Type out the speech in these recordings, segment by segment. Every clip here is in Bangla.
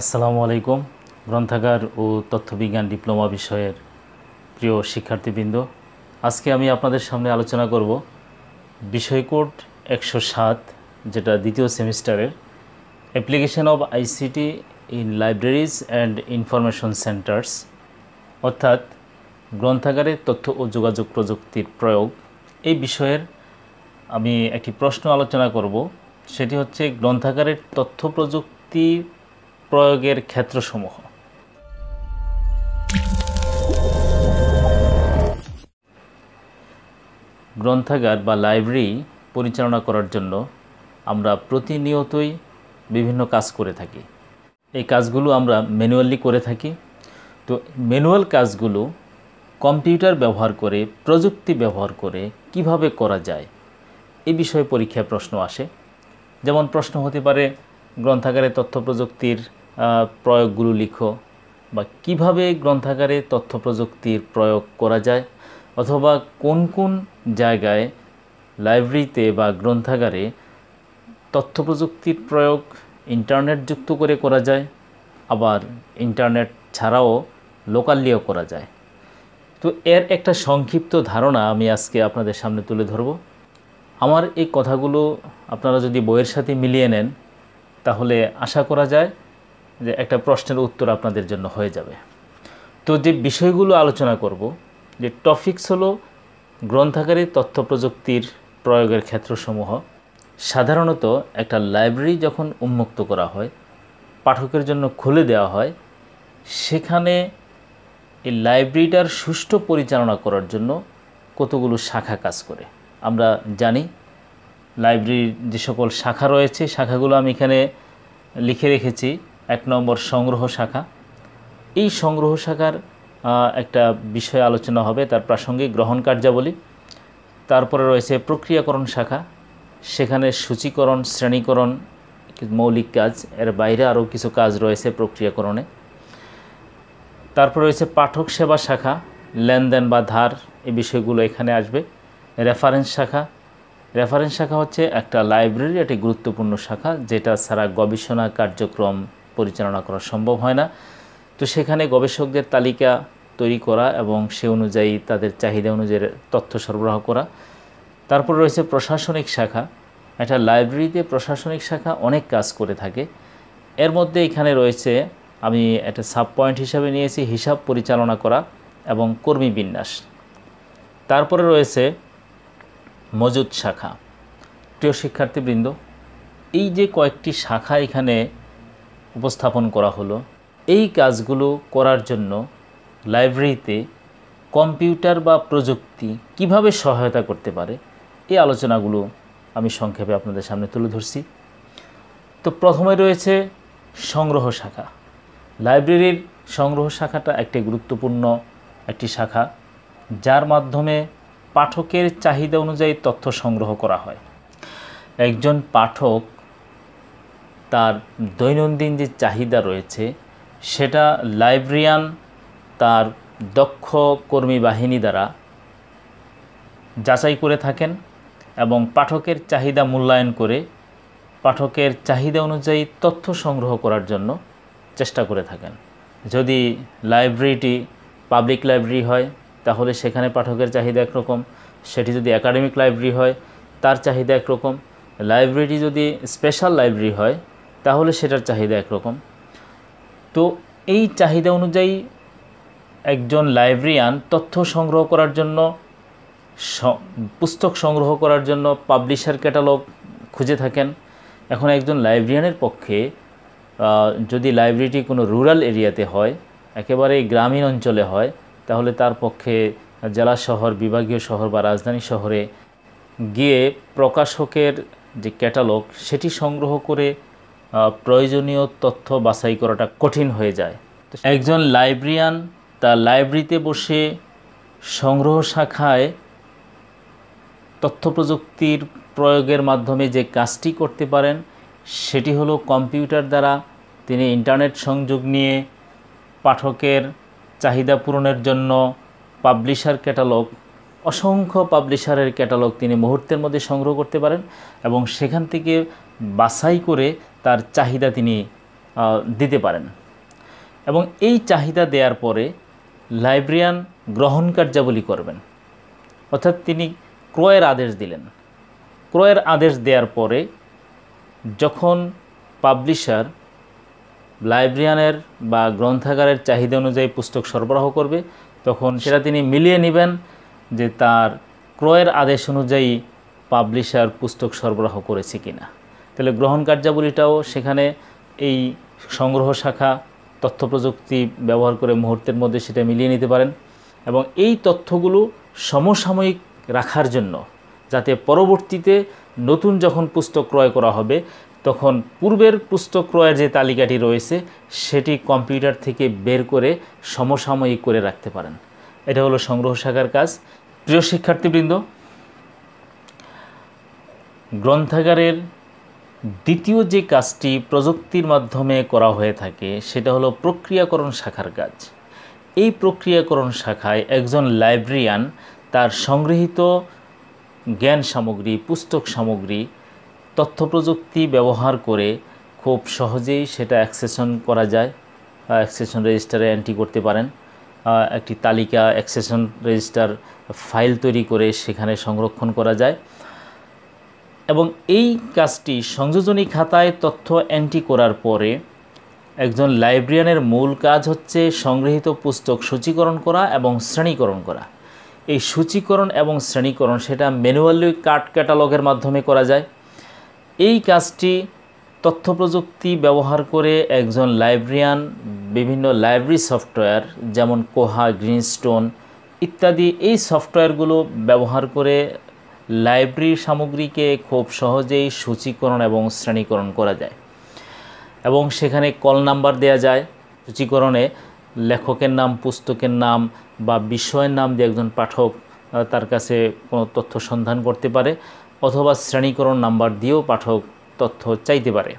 আসসালামু আলাইকুম গ্রন্থাগার ও তথ্যবিজ্ঞান ডিপ্লোমা বিষয়ের প্রিয় শিক্ষার্থীবৃন্দ আজকে আমি আপনাদের সামনে আলোচনা করব বিষয়কোড একশো সাত যেটা দ্বিতীয় সেমিস্টারের application of ICT in libraries and information centres অর্থাৎ গ্রন্থাগারে তথ্য ও যোগাযোগ প্রযুক্তির প্রয়োগ এই বিষয়ের আমি একটি প্রশ্ন আলোচনা করব সেটি হচ্ছে গ্রন্থাগারের তথ্য প্রযুক্তির প্রয়োগের ক্ষেত্রসমূহ গ্রন্থাগার বা লাইব্রেরি পরিচালনা করার জন্য আমরা প্রতিনিয়তই বিভিন্ন কাজ করে থাকি এই কাজগুলো আমরা ম্যানুয়ালি করে থাকি তো ম্যানুয়াল কাজগুলো কম্পিউটার ব্যবহার করে প্রযুক্তি ব্যবহার করে কিভাবে করা যায় এ বিষয়ে পরীক্ষায় প্রশ্ন আসে যেমন প্রশ্ন হতে পারে গ্রন্থাগারে তথ্য প্রযুক্তির প্রয়োগগুলো লিখো বা কিভাবে গ্রন্থাগারে তথ্য প্রযুক্তির প্রয়োগ করা যায় অথবা কোন কোন জায়গায় লাইব্রেরিতে বা গ্রন্থাগারে তথ্য প্রযুক্তির প্রয়োগ ইন্টারনেট যুক্ত করে করা যায় আবার ইন্টারনেট ছাড়াও লোকালিও করা যায় তো এর একটা সংক্ষিপ্ত ধারণা আমি আজকে আপনাদের সামনে তুলে ধরব আমার এই কথাগুলো আপনারা যদি বইয়ের সাথে মিলিয়ে নেন তাহলে আশা করা যায় যে একটা প্রশ্নের উত্তর আপনাদের জন্য হয়ে যাবে তো যে বিষয়গুলো আলোচনা করব যে টপিক্স হলো গ্রন্থাগারে তথ্য প্রযুক্তির প্রয়োগের ক্ষেত্রসমূহ সাধারণত একটা লাইব্রেরি যখন উন্মুক্ত করা হয় পাঠকের জন্য খুলে দেওয়া হয় সেখানে এই লাইব্রেরিটার সুষ্ঠু পরিচালনা করার জন্য কতগুলো শাখা কাজ করে আমরা জানি লাইব্রেরির যে সকল শাখা রয়েছে শাখাগুলো আমি এখানে লিখে রেখেছি এক নম্বর সংগ্রহ শাখা এই সংগ্রহ শাখার একটা বিষয় আলোচনা হবে তার প্রাসঙ্গিক গ্রহণ কার্যাবলী তারপরে রয়েছে প্রক্রিয়াকরণ শাখা সেখানে সূচিকরণ শ্রেণীকরণ মৌলিক কাজ এর বাইরে আরও কিছু কাজ রয়েছে প্রক্রিয়াকরণে তারপরে রয়েছে পাঠক সেবা শাখা লেনদেন বা ধার এই বিষয়গুলো এখানে আসবে রেফারেন্স শাখা রেফারেন্স শাখা হচ্ছে একটা লাইব্রেরির একটি গুরুত্বপূর্ণ শাখা যেটা ছাড়া গবেষণা কার্যক্রম পরিচালনা করা সম্ভব হয় না তো সেখানে গবেষকদের তালিকা তৈরি করা এবং সে অনুযায়ী তাদের চাহিদা অনুযায়ী তথ্য সরবরাহ করা তারপর রয়েছে প্রশাসনিক শাখা একটা লাইব্রেরিতে প্রশাসনিক শাখা অনেক কাজ করে থাকে এর মধ্যে এখানে রয়েছে আমি একটা সাব পয়েন্ট হিসাবে নিয়েছি হিসাব পরিচালনা করা এবং কর্মী বিন্যাস তারপরে রয়েছে মজুদ শাখা প্রিয় শিক্ষার্থীবৃন্দ এই যে কয়েকটি শাখা এখানে উপস্থাপন করা হলো এই কাজগুলো করার জন্য লাইব্রেরিতে কম্পিউটার বা প্রযুক্তি কিভাবে সহায়তা করতে পারে এই আলোচনাগুলো আমি সংক্ষেপে আপনাদের সামনে তুলে ধরছি তো প্রথমে রয়েছে সংগ্রহ শাখা লাইব্রেরির সংগ্রহ শাখাটা একটি গুরুত্বপূর্ণ একটি শাখা যার মাধ্যমে পাঠকের চাহিদা অনুযায়ী তথ্য সংগ্রহ করা হয় একজন পাঠক তার দৈনন্দিন যে চাহিদা রয়েছে সেটা লাইব্রেরিয়ান তার দক্ষ কর্মী বাহিনী দ্বারা যাচাই করে থাকেন এবং পাঠকের চাহিদা মূল্যায়ন করে পাঠকের চাহিদা অনুযায়ী তথ্য সংগ্রহ করার জন্য চেষ্টা করে থাকেন যদি লাইব্রেরিটি পাবলিক লাইব্রেরি হয় তাহলে সেখানে পাঠকের চাহিদা একরকম সেটি যদি একাডেমিক লাইব্রেরি হয় তার চাহিদা একরকম লাইব্রেরিটি যদি স্পেশাল লাইব্রেরি হয় তাহলে সেটার চাহিদা একরকম তো এই চাহিদা অনুযায়ী একজন লাইব্রেরিয়ান তথ্য সংগ্রহ করার জন্য পুস্তক সংগ্রহ করার জন্য পাবলিশার ক্যাটালগ খুঁজে থাকেন এখন একজন লাইব্রেরিয়ানের পক্ষে যদি লাইব্রেরিটি কোনো রুরাল এরিয়াতে হয় একেবারে গ্রামীণ অঞ্চলে হয় তাহলে তার পক্ষে জেলা শহর বিভাগীয় শহর বা রাজধানী শহরে গিয়ে প্রকাশকের যে ক্যাটালগ সেটি সংগ্রহ করে প্রয়োজনীয় তথ্য বাছাই করাটা কঠিন হয়ে যায় একজন লাইব্রেরিয়ান তার লাইব্রেরিতে বসে সংগ্রহ শাখায় তথ্য প্রযুক্তির প্রয়োগের মাধ্যমে যে কাজটি করতে পারেন সেটি হলো কম্পিউটার দ্বারা তিনি ইন্টারনেট সংযোগ নিয়ে পাঠকের চাহিদা পূরণের জন্য পাবলিশার ক্যাটালগ অসংখ্য পাবলিশারের ক্যাটালগ তিনি মুহূর্তের মধ্যে সংগ্রহ করতে পারেন এবং সেখান থেকে বাছাই করে তার চাহিদা তিনি দিতে পারেন এবং এই চাহিদা দেওয়ার পরে লাইব্রেরিয়ান গ্রহণ কার্যাবলী করবেন অর্থাৎ তিনি ক্রয়ের আদেশ দিলেন ক্রয়ের আদেশ দেওয়ার পরে যখন পাবলিশার লাইব্রেরিয়ানের বা গ্রন্থাগারের চাহিদা অনুযায়ী পুস্তক সরবরাহ করবে তখন সেটা তিনি মিলিয়ে নেবেন যে তার ক্রয়ের আদেশ অনুযায়ী পাবলিশার পুস্তক সরবরাহ করেছে কিনা তাহলে গ্রহণ কার্যাবলীটাও সেখানে এই সংগ্রহ শাখা তথ্য প্রযুক্তি ব্যবহার করে মুহূর্তের মধ্যে সেটা মিলিয়ে নিতে পারেন এবং এই তথ্যগুলো সমসাময়িক রাখার জন্য যাতে পরবর্তীতে নতুন যখন পুস্তক ক্রয় করা হবে তখন পূর্বের পুস্তক ক্রয়ের যে তালিকাটি রয়েছে সেটি কম্পিউটার থেকে বের করে সমসাময়িক করে রাখতে পারেন এটা হলো সংগ্রহ শাখার কাজ প্রিয় শিক্ষার্থীবৃন্দ গ্রন্থাগারের দ্বিতীয় যে কাজটি প্রযুক্তির মাধ্যমে করা হয়ে থাকে সেটা হলো প্রক্রিয়াকরণ শাখার কাজ এই প্রক্রিয়াকরণ শাখায় একজন লাইব্রেরিয়ান তার সংগৃহীত জ্ঞান সামগ্রী পুস্তক সামগ্রী তথ্য প্রযুক্তি ব্যবহার করে খুব সহজেই সেটা অ্যাক্সেশন করা যায় অ্যাক্সেশন রেজিস্টারে এন্ট্রি করতে পারেন একটি তালিকা অ্যাক্সেশন রেজিস্টার ফাইল তৈরি করে সেখানে সংরক্ষণ করা যায় এবং এই কাজটি সংযোজনী খাতায় তথ্য এন্ট্রি করার পরে একজন লাইব্রেরিয়ানের মূল কাজ হচ্ছে সংগৃহীত পুস্তক সূচীকরণ করা এবং শ্রেণীকরণ করা এই সূচীকরণ এবং শ্রেণীকরণ সেটা ম্যানুয়ালি কার্ড ক্যাটালগের মাধ্যমে করা যায় এই কাজটি তথ্য প্রযুক্তি ব্যবহার করে একজন লাইব্রেরিয়ান বিভিন্ন লাইব্রেরি সফটওয়্যার যেমন কোহা গ্রিনস্টোন ইত্যাদি এই সফটওয়্যারগুলো ব্যবহার করে লাইব্রেরির সামগ্রীকে খুব সহজেই সূচীকরণ এবং শ্রেণীকরণ করা যায় এবং সেখানে কল নাম্বার দেয়া যায় সূচীকরণে লেখকের নাম পুস্তকের নাম বা বিষয়ের নাম দিয়ে একজন পাঠক তার কাছে কোনো তথ্য সন্ধান করতে পারে অথবা শ্রেণীকরণ নাম্বার দিয়েও পাঠক তথ্য চাইতে পারে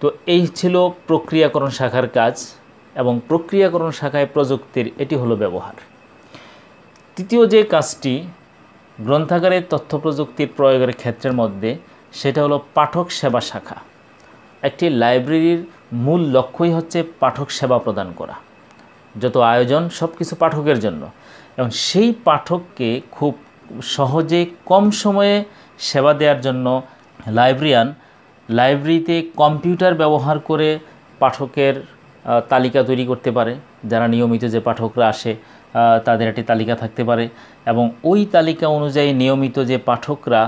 তো এই ছিল প্রক্রিয়াকরণ শাখার কাজ এবং প্রক্রিয়াকরণ শাখায় প্রযুক্তির এটি হলো ব্যবহার তৃতীয় যে কাজটি গ্রন্থাগারের তথ্য প্রযুক্তির প্রয়োগের ক্ষেত্রের মধ্যে সেটা হলো পাঠক সেবা শাখা একটি লাইব্রেরির মূল লক্ষ্যই হচ্ছে পাঠক সেবা প্রদান করা যত আয়োজন সব কিছু পাঠকের জন্য এবং সেই পাঠককে খুব সহজে কম সময়ে সেবা দেওয়ার জন্য লাইব্রেরিয়ান লাইব্রেরিতে কম্পিউটার ব্যবহার করে পাঠকের তালিকা তৈরি করতে পারে যারা নিয়মিত যে পাঠকরা আসে তাদের একটি তালিকা থাকতে পারে এবং ওই তালিকা অনুযায়ী নিয়মিত যে পাঠকরা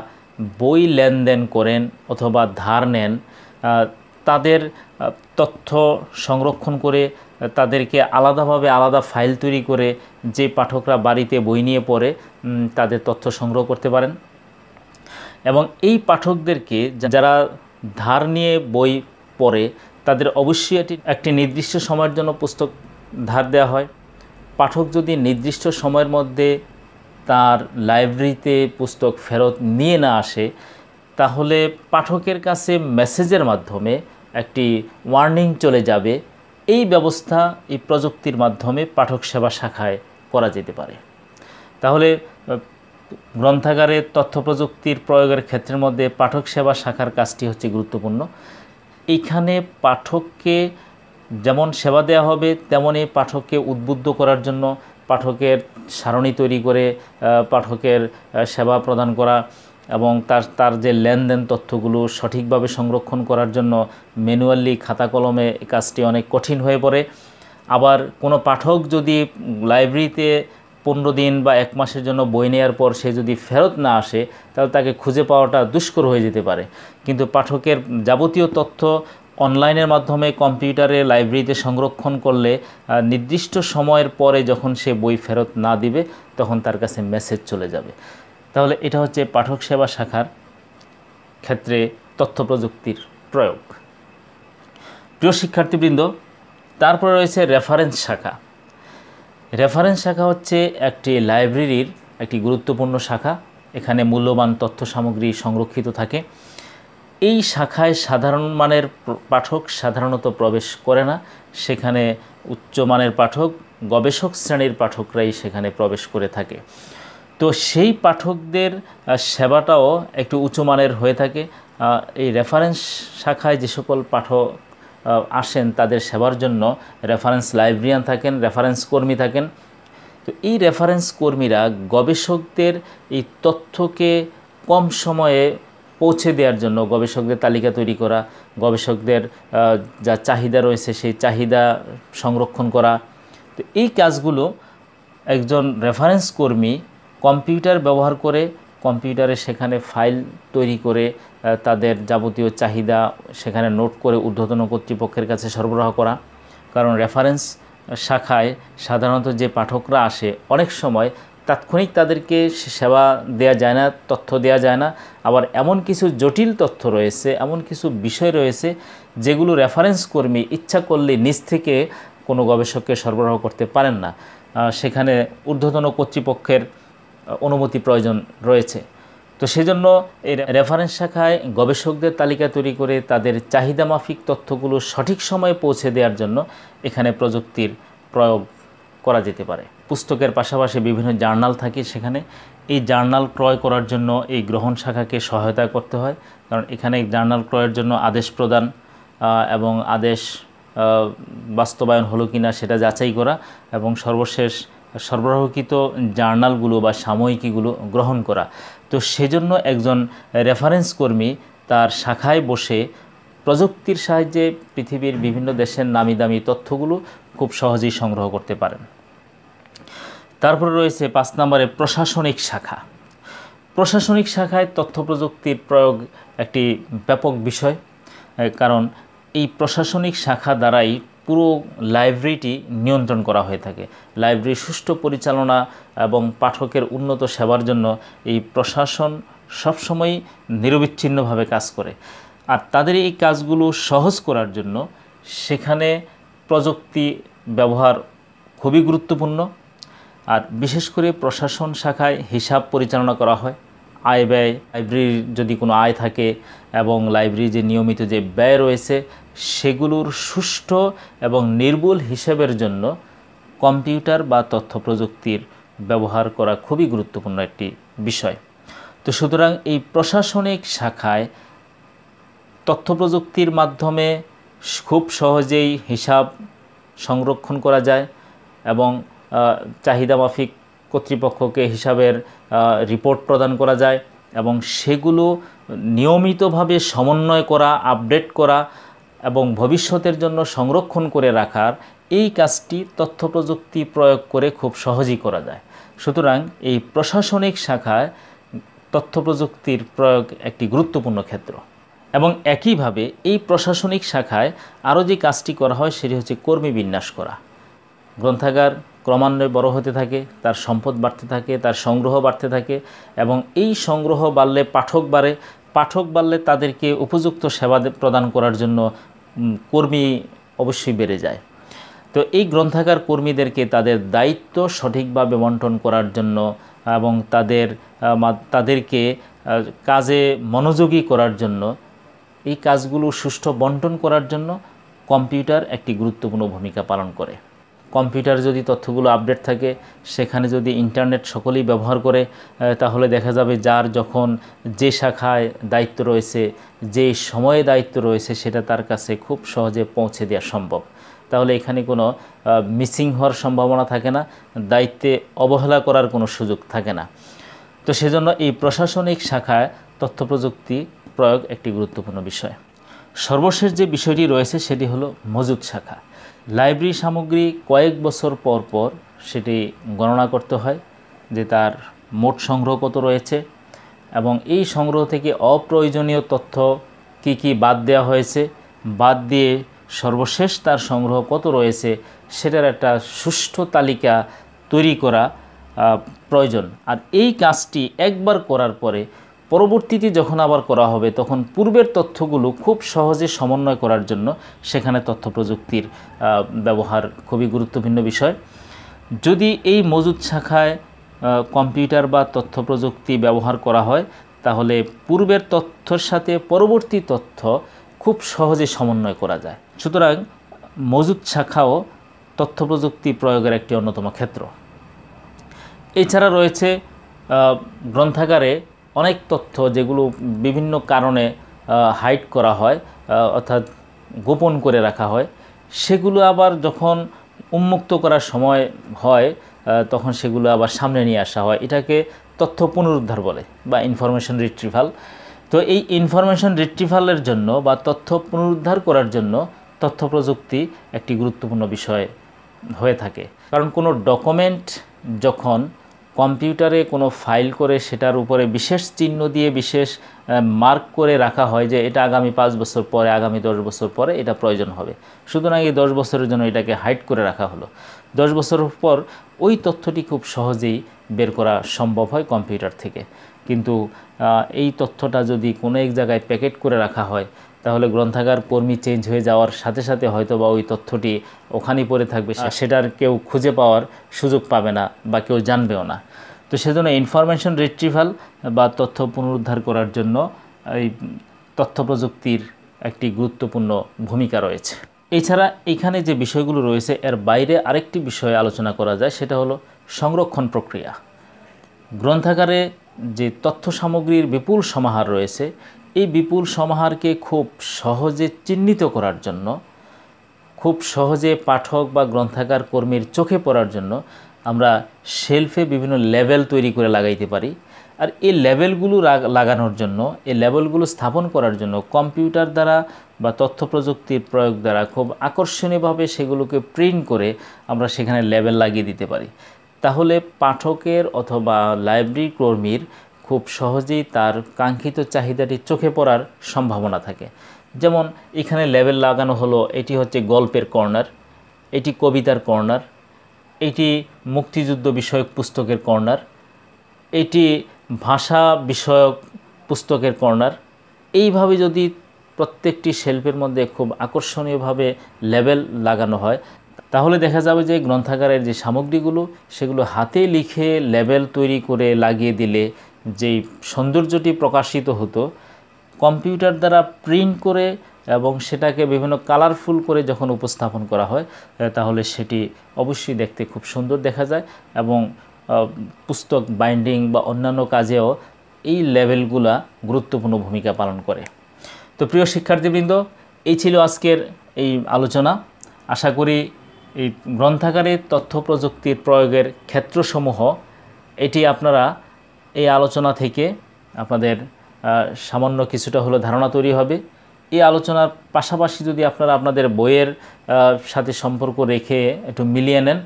বই লেনদেন করেন অথবা ধার নেন তাদের তথ্য সংরক্ষণ করে তাদেরকে আলাদাভাবে আলাদা ফাইল তৈরি করে যে পাঠকরা বাড়িতে বই নিয়ে পড়ে তাদের তথ্য সংগ্রহ করতে পারেন এবং এই পাঠকদেরকে যারা ধার নিয়ে বই পড়ে তাদের অবশ্যই এটি একটি নির্দিষ্ট সময়ের জন্য পুস্তক ধার দেওয়া হয় পাঠক যদি নির্দিষ্ট সময়ের মধ্যে তার লাইব্রেরিতে পুস্তক ফেরত নিয়ে না আসে তাহলে পাঠকের কাছে মেসেজের মাধ্যমে একটি ওয়ার্নিং চলে যাবে এই ব্যবস্থা এই প্রযুক্তির মাধ্যমে পাঠক সেবা শাখায় করা যেতে পারে তাহলে গ্রন্থাগারে তথ্য প্রযুক্তির প্রয়োগের ক্ষেত্রের মধ্যে পাঠক সেবা শাখার কাজটি হচ্ছে গুরুত্বপূর্ণ এইখানে পাঠককে যেমন সেবা দেওয়া হবে তেমনই পাঠককে উদ্বুদ্ধ করার জন্য পাঠকের সারণী তৈরি করে পাঠকের সেবা প্রদান করা এবং তার তার যে লেনদেন তথ্যগুলো সঠিকভাবে সংরক্ষণ করার জন্য ম্যানুয়ালি খাতা কলমে কাজটি অনেক কঠিন হয়ে পড়ে আবার কোনো পাঠক যদি লাইব্রেরিতে পনেরো দিন বা এক মাসের জন্য বই নেওয়ার পর সে যদি ফেরত না আসে তাহলে তাকে খুঁজে পাওয়াটা দুষ্কর হয়ে যেতে পারে কিন্তু পাঠকের যাবতীয় তথ্য অনলাইনের মাধ্যমে কম্পিউটারে লাইব্রেরিতে সংরক্ষণ করলে নির্দিষ্ট সময়ের পরে যখন সে বই ফেরত না দিবে তখন তার কাছে মেসেজ চলে যাবে তাহলে এটা হচ্ছে পাঠক সেবা শাখার ক্ষেত্রে তথ্য প্রযুক্তির প্রয়োগ প্রিয় শিক্ষার্থীবৃন্দ তারপরে রয়েছে রেফারেন্স শাখা রেফারেন্স শাখা হচ্ছে একটি লাইব্রেরির একটি গুরুত্বপূর্ণ শাখা এখানে মূল্যবান তথ্য সামগ্রী সংরক্ষিত থাকে এই শাখায় সাধারণ মানের পাঠক সাধারণত প্রবেশ করে না সেখানে উচ্চমানের পাঠক গবেষক শ্রেণীর পাঠকরাই সেখানে প্রবেশ করে থাকে তো সেই পাঠকদের সেবাটাও একটু মানের হয়ে থাকে এই রেফারেন্স শাখায় যে সকল পাঠক আসেন তাদের সেবার জন্য রেফারেন্স লাইব্রেরিয়ান থাকেন রেফারেন্স কর্মী থাকেন তো এই রেফারেন্স কর্মীরা গবেষকদের এই তথ্যকে কম সময়ে পৌঁছে দেওয়ার জন্য গবেষকদের তালিকা তৈরি করা গবেষকদের যা চাহিদা রয়েছে সেই চাহিদা সংরক্ষণ করা তো এই কাজগুলো একজন রেফারেন্স কর্মী কম্পিউটার ব্যবহার করে কম্পিউটারে সেখানে ফাইল তৈরি করে তাদের যাবতীয় চাহিদা সেখানে নোট করে ঊর্ধ্বতন কর্তৃপক্ষের কাছে সরবরাহ করা কারণ রেফারেন্স শাখায় সাধারণত যে পাঠকরা আসে অনেক সময় তাৎক্ষণিক তাদেরকে সেবা দেয়া যায় না তথ্য দেয়া যায় না আবার এমন কিছু জটিল তথ্য রয়েছে এমন কিছু বিষয় রয়েছে যেগুলো রেফারেন্স কর্মী ইচ্ছা করলে নিজ থেকে কোনো গবেষককে সরবরাহ করতে পারেন না সেখানে ঊর্ধ্বতন কর্তৃপক্ষের অনুমতি প্রয়োজন রয়েছে তো সেজন্য এই রেফারেন্স শাখায় গবেষকদের তালিকা তৈরি করে তাদের চাহিদামাফিক তথ্যগুলো সঠিক সময়ে পৌঁছে দেওয়ার জন্য এখানে প্রযুক্তির প্রয়োগ করা যেতে পারে পুস্তকের পাশাপাশি বিভিন্ন জার্নাল থাকে সেখানে এই জার্নাল ক্রয় করার জন্য এই গ্রহণ শাখাকে সহায়তা করতে হয় কারণ এখানে জার্নাল ক্রয়ের জন্য আদেশ প্রদান এবং আদেশ বাস্তবায়ন হলো কি না সেটা যাচাই করা এবং সর্বশেষ সরবরাহকৃত জার্নালগুলো বা সাময়িকীগুলো গ্রহণ করা তো সেজন্য একজন রেফারেন্স কর্মী তার শাখায় বসে প্রযুক্তির সাহায্যে পৃথিবীর বিভিন্ন দেশের নামি দামি তথ্যগুলো খুব সহজেই সংগ্রহ করতে পারেন তারপরে রয়েছে পাঁচ নম্বরে প্রশাসনিক শাখা প্রশাসনিক শাখায় তথ্য প্রযুক্তির প্রয়োগ একটি ব্যাপক বিষয় কারণ এই প্রশাসনিক শাখা দ্বারাই পুরো লাইব্রেরিটি নিয়ন্ত্রণ করা হয়ে থাকে লাইব্রেরি সুষ্ঠু পরিচালনা এবং পাঠকের উন্নত সেবার জন্য এই প্রশাসন সবসময় নিরবিচ্ছিন্নভাবে কাজ করে আর তাদের এই কাজগুলো সহজ করার জন্য সেখানে প্রযুক্তি ব্যবহার খুবই গুরুত্বপূর্ণ আর বিশেষ করে প্রশাসন শাখায় হিসাব পরিচালনা করা হয় আয় ব্যয় লাইব্রেরির যদি কোনো আয় থাকে এবং লাইব্রেরি যে নিয়মিত যে ব্যয় রয়েছে সেগুলোর সুষ্ঠু এবং নির্ভুল হিসাবের জন্য কম্পিউটার বা তথ্য প্রযুক্তির ব্যবহার করা খুবই গুরুত্বপূর্ণ একটি বিষয় তো সুতরাং এই প্রশাসনিক শাখায় তথ্য প্রযুক্তির মাধ্যমে খুব সহজেই হিসাব সংরক্ষণ করা যায় এবং চাহিদা মাফিক কর্তৃপক্ষকে হিসাবের রিপোর্ট প্রদান করা যায় এবং সেগুলো নিয়মিতভাবে সমন্বয় করা আপডেট করা এবং ভবিষ্যতের জন্য সংরক্ষণ করে রাখার এই কাজটি তথ্য প্রযুক্তি প্রয়োগ করে খুব সহজেই করা যায় সুতরাং এই প্রশাসনিক শাখায় তথ্য প্রযুক্তির প্রয়োগ একটি গুরুত্বপূর্ণ ক্ষেত্র এবং একইভাবে এই প্রশাসনিক শাখায় আরও যে কাজটি করা হয় সেটি হচ্ছে কর্মী বিন্যাস করা গ্রন্থাগার ক্রমান্বয়ে বড় হতে থাকে তার সম্পদ বাড়তে থাকে তার সংগ্রহ বাড়তে থাকে এবং এই সংগ্রহ বাড়লে পাঠক বাড়ে পাঠক বাড়লে তাদেরকে উপযুক্ত সেবা প্রদান করার জন্য কর্মী অবশ্যই বেড়ে যায় তো এই গ্রন্থাগার কর্মীদেরকে তাদের দায়িত্ব সঠিকভাবে বন্টন করার জন্য এবং তাদের তাদেরকে কাজে মনোযোগী করার জন্য এই কাজগুলো সুষ্ঠু বন্টন করার জন্য কম্পিউটার একটি গুরুত্বপূর্ণ ভূমিকা পালন করে কম্পিউটার যদি তথ্যগুলো আপডেট থাকে সেখানে যদি ইন্টারনেট সকলেই ব্যবহার করে তাহলে দেখা যাবে যার যখন যে শাখায় দায়িত্ব রয়েছে যে সময়ে দায়িত্ব রয়েছে সেটা তার কাছে খুব সহজে পৌঁছে দেওয়া সম্ভব তাহলে এখানে কোনো মিসিং হওয়ার সম্ভাবনা থাকে না দায়িত্বে অবহেলা করার কোনো সুযোগ থাকে না তো সেজন্য এই প্রশাসনিক শাখায় তথ্য প্রযুক্তি প্রয়োগ একটি গুরুত্বপূর্ণ বিষয় সর্বশেষ যে বিষয়টি রয়েছে সেটি হলো মজুদ শাখা লাইব্রেরি সামগ্রী কয়েক বছর পর পর সেটি গণনা করতে হয় যে তার মোট সংগ্রহ কত রয়েছে এবং এই সংগ্রহ থেকে অপ্রয়োজনীয় তথ্য কি কি বাদ দেওয়া হয়েছে বাদ দিয়ে সর্বশেষ তার সংগ্রহ কত রয়েছে সেটার একটা সুষ্ঠু তালিকা তৈরি করা প্রয়োজন আর এই কাজটি একবার করার পরে পরবর্তীতে যখন আবার করা হবে তখন পূর্বের তথ্যগুলো খুব সহজে সমন্বয় করার জন্য সেখানে তথ্য প্রযুক্তির ব্যবহার খুবই গুরুত্বপূর্ণ বিষয় যদি এই মজুদ শাখায় কম্পিউটার বা তথ্য প্রযুক্তি ব্যবহার করা হয় তাহলে পূর্বের তথ্যর সাথে পরবর্তী তথ্য খুব সহজে সমন্বয় করা যায় সুতরাং মজুদ শাখাও তথ্য প্রযুক্তি প্রয়োগের একটি অন্যতম ক্ষেত্র এছাড়া রয়েছে গ্রন্থাগারে অনেক তথ্য যেগুলো বিভিন্ন কারণে হাইড করা হয় অর্থাৎ গোপন করে রাখা হয় সেগুলো আবার যখন উন্মুক্ত করার সময় হয় তখন সেগুলো আবার সামনে নিয়ে আসা হয় এটাকে তথ্য পুনরুদ্ধার বলে বা ইনফরমেশন রিট্রিভাল তো এই ইনফরমেশন রিট্রিভালের জন্য বা তথ্য পুনরুদ্ধার করার জন্য তথ্য প্রযুক্তি একটি গুরুত্বপূর্ণ বিষয় হয়ে থাকে কারণ কোনো ডকুমেন্ট যখন কম্পিউটারে কোনো ফাইল করে সেটার উপরে বিশেষ চিহ্ন দিয়ে বিশেষ মার্ক করে রাখা হয় যে এটা আগামী পাঁচ বছর পরে আগামী দশ বছর পরে এটা প্রয়োজন হবে সুতরাং এই দশ বছরের জন্য এটাকে হাইট করে রাখা হলো দশ বছর পর ওই তথ্যটি খুব সহজেই বের করা সম্ভব হয় কম্পিউটার থেকে কিন্তু এই তথ্যটা যদি কোনো এক জায়গায় প্যাকেট করে রাখা হয় তাহলে গ্রন্থাগার কর্মী চেঞ্জ হয়ে যাওয়ার সাথে সাথে হয়তো বা ওই তথ্যটি ওখানেই পড়ে থাকবে আচ্ছা। সেটার কেউ খুঁজে পাওয়ার সুযোগ পাবে না বা কেউ জানবেও না তো সেজন্য ইনফরমেশন রিট্রিভাল বা তথ্য পুনরুদ্ধার করার জন্য এই তথ্য প্রযুক্তির একটি গুরুত্বপূর্ণ ভূমিকা রয়েছে এছাড়া এখানে যে বিষয়গুলো রয়েছে এর বাইরে আরেকটি বিষয়ে আলোচনা করা যায় সেটা হলো সংরক্ষণ প্রক্রিয়া গ্রন্থাগারে যে তথ্য সামগ্রীর বিপুল সমাহার রয়েছে এই বিপুল সমাহারকে খুব সহজে চিহ্নিত করার জন্য খুব সহজে পাঠক বা গ্রন্থাগার কর্মীর চোখে পড়ার জন্য আমরা শেলফে বিভিন্ন লেভেল তৈরি করে লাগাইতে পারি আর এই লেভেলগুলো লাগানোর জন্য এই লেভেলগুলো স্থাপন করার জন্য কম্পিউটার দ্বারা বা তথ্য প্রযুক্তির প্রয়োগ দ্বারা খুব আকর্ষণীয়ভাবে সেগুলোকে প্রিন্ট করে আমরা সেখানে লেভেল লাগিয়ে দিতে পারি তাহলে পাঠকের অথবা লাইব্রেরি কর্মীর খুব সহজেই তার কাঙ্ক্ষিত চাহিদাটি চোখে পড়ার সম্ভাবনা থাকে যেমন এখানে লেবেল লাগানো হলো এটি হচ্ছে গল্পের কর্নার এটি কবিতার কর্নার এটি মুক্তিযুদ্ধ বিষয়ক পুস্তকের কর্নার এটি ভাষা বিষয়ক পুস্তকের কর্নার এইভাবে যদি প্রত্যেকটি শিল্পের মধ্যে খুব আকর্ষণীয়ভাবে লেবেল লাগানো হয় তাহলে দেখা যাবে যে গ্রন্থাগারের যে সামগ্রীগুলো সেগুলো হাতে লিখে লেবেল তৈরি করে লাগিয়ে দিলে যেই সৌন্দর্যটি প্রকাশিত হতো কম্পিউটার দ্বারা প্রিন্ট করে এবং সেটাকে বিভিন্ন কালারফুল করে যখন উপস্থাপন করা হয় তাহলে সেটি অবশ্যই দেখতে খুব সুন্দর দেখা যায় এবং পুস্তক বাইন্ডিং বা অন্যান্য কাজেও এই লেভেলগুলা গুরুত্বপূর্ণ ভূমিকা পালন করে তো প্রিয় শিক্ষার্থীবৃন্দ এই ছিল আজকের এই আলোচনা আশা করি এই গ্রন্থাগারে তথ্য প্রযুক্তির প্রয়োগের ক্ষেত্রসমূহ এটি আপনারা এই আলোচনা থেকে আপনাদের সামান্য কিছুটা হলো ধারণা তৈরি হবে এই আলোচনার পাশাপাশি যদি আপনারা আপনাদের বইয়ের সাথে সম্পর্ক রেখে একটু মিলিয়ে নেন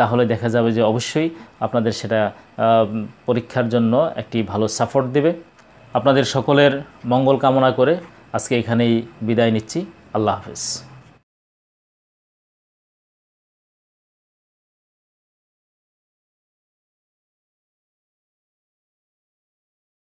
তাহলে দেখা যাবে যে অবশ্যই আপনাদের সেটা পরীক্ষার জন্য একটি ভালো সাপোর্ট দেবে আপনাদের সকলের মঙ্গল কামনা করে আজকে এখানেই বিদায় নিচ্ছি আল্লাহ হাফিজ